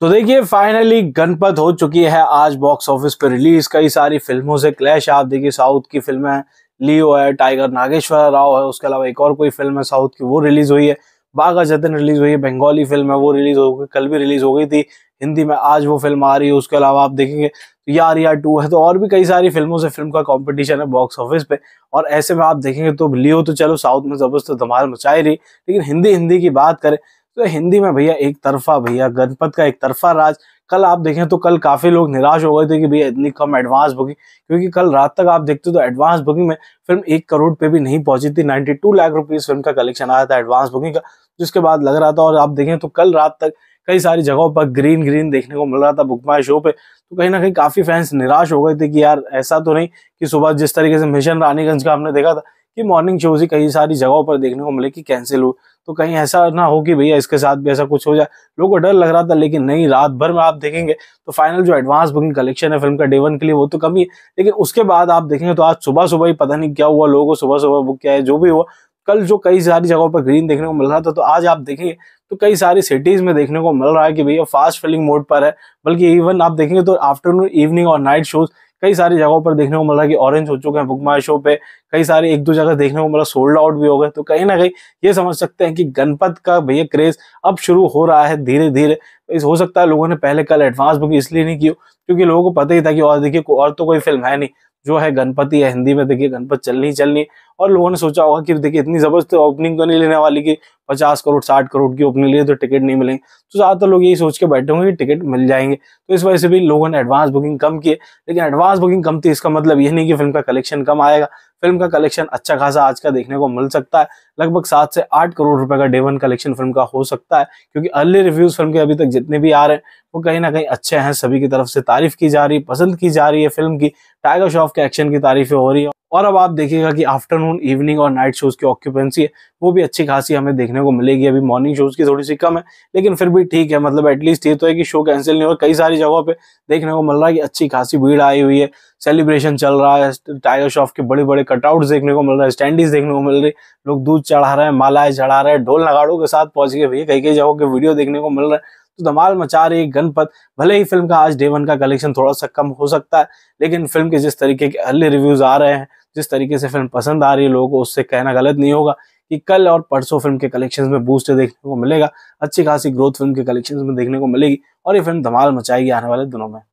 तो देखिए फाइनली गणपत हो चुकी है आज बॉक्स ऑफिस पर रिलीज कई सारी फिल्मों से क्लैश आप देखिए साउथ की फिल्म है लियो है टाइगर नागेश्वर राव है उसके अलावा एक और कोई फिल्म है साउथ की वो रिलीज हुई है बाघा जतन रिलीज हुई है बंगाली फिल्म है वो रिलीज हो गई कल भी रिलीज हो गई थी हिंदी में आज वो फिल्म आ रही है उसके अलावा आप देखेंगे तो यार यार टू है तो और भी कई सारी फिल्मों से फिल्म का कंपटीशन है बॉक्स ऑफिस पे और ऐसे में आप देखेंगे तो लियो तो चलो साउथ में जबरदस्त धमाल मचाई रही लेकिन हिंदी हिंदी की बात करें तो हिंदी में भैया एक तरफा भैया गणपत का एक तरफा राज कल आप देखें तो कल काफी लोग निराश हो गए थे कि भैया इतनी कम एडवांस बुकिंग क्योंकि कल रात तक आप देखते तो एडवांस बुकिंग में फिल्म एक करोड़ पे भी नहीं पहुंची थी 92 लाख रुपीस फिल्म का कलेक्शन आया था एडवांस बुकिंग का जिसके बाद लग रहा था और आप देखें तो कल रात तक कई सारी जगहों पर ग्रीन ग्रीन देखने को मिल रहा था बुक शो पे तो कहीं ना कहीं काफी फैंस निराश हो गए थे कि यार ऐसा तो नहीं कि सुबह जिस तरीके से मिशन रानीगंज का हमने देखा था कि मॉर्निंग शोज ही कई सारी जगहों पर देखने को मिले कि कैंसिल हो तो कहीं ऐसा ना हो कि भैया इसके साथ भी ऐसा कुछ हो जाए लोगों को डर लग रहा था लेकिन नहीं रात भर में आप देखेंगे तो फाइनल जो एडवांस बुकिंग कलेक्शन है फिल्म का डे वन के लिए वो तो कमी है लेकिन उसके बाद आप देखेंगे तो आज सुबह सुबह ही पता नहीं क्या हुआ लोगों को सुबह सुबह बुक किया है जो भी हुआ कल जो कई सारी जगहों पर ग्रीन देखने को मिल रहा था तो आज आप देखेंगे तो कई सारी सिटीज में देखने को मिल रहा है कि भैया फास्ट फिलिंग मोड पर है बल्कि इवन आप देखेंगे तो आफ्टरनून इवनिंग और नाइट शोज कई सारी जगहों पर देखने को मिल रहा है कि ऑरेंज हो चुके हैं बुक शो पे कई सारे एक दो जगह देखने को मिला सोल्ड आउट भी हो गए तो कहीं ना कहीं ये समझ सकते हैं कि गणपत का भैया क्रेज अब शुरू हो रहा है धीरे धीरे इस हो सकता है लोगों ने पहले कल एडवांस बुक इसलिए नहीं की क्योंकि लोगों को पता ही था कि और देखिए और तो कोई फिल्म है नहीं जो है गणपति है हिंदी में देखिए गणपत चलनी चलनी और लोगों ने सोचा होगा कि देखिए इतनी जबरदस्त ओपनिंग तो नहीं लेने वाली की पचास करोड़ साठ करोड़ की ओपनिंग लिए तो टिकट नहीं मिलेंगे तो ज़्यादातर लोग यही सोच के बैठे होंगे कि टिकट मिल जाएंगे तो इस वजह से भी लोगों ने एडवांस बुकिंग कम की लेकिन एडवांस बुकिंग कम थी इसका मतलब ये नहीं कि फिल्म का कलेक्शन कम आएगा फिल्म का कलेक्शन अच्छा खासा आज का देखने को मिल सकता है लगभग सात से आठ करोड़ रुपए का डे वन कलेक्शन फिल्म का हो सकता है क्योंकि अर्ली रिव्यूज फिल्म के अभी तक जितने भी आ रहे हैं वो कहीं ना कहीं अच्छे हैं सभी की तरफ से तारीफ की जा रही है पसंद की जा रही है फिल्म की टाइगर श्रॉफ के एक्शन की तारीफें हो रही है और अब आप देखिएगा कि आफ्टरनून इवनिंग और नाइट शोज की ऑक्यूपेंसी है वो भी अच्छी खासी हमें देखने को मिलेगी अभी मॉर्निंग शोज की थोड़ी सी कम है लेकिन फिर भी ठीक है मतलब एटलीस्ट ये तो है कि शो कैंसिल नहीं हो कई सारी जगहों पे देखने को मिल रहा है कि अच्छी खासी भीड़ आई हुई है सेलिब्रेशन चल रहा है टाइगर श्रॉफ के बड़े बड़े कटआउट देखने को मिल रहा है स्टैंडीज देखने को मिल रही लोग दूध चढ़ा रहे हैं मालाएं चढ़ा रहे हैं ढोल नगाड़ों के साथ पहुंच गए भैया कई कई जगहों के वीडियो देखने को मिल रहा है तो धमाल मचा रही गणपत भले ही फिल्म का आज डे वन का कलेक्शन थोड़ा सा कम हो सकता है लेकिन फिल्म के जिस तरीके के अर्ली रिव्यूज आ रहे हैं जिस तरीके से फिल्म पसंद आ रही है लोगों को उससे कहना गलत नहीं होगा कि कल और परसों फिल्म के कलेक्शंस में बूस्ट देखने को मिलेगा अच्छी खासी ग्रोथ फिल्म के कलेक्शंस में देखने को मिलेगी और ये फिल्म धमाल मचाएगी आने वाले दिनों में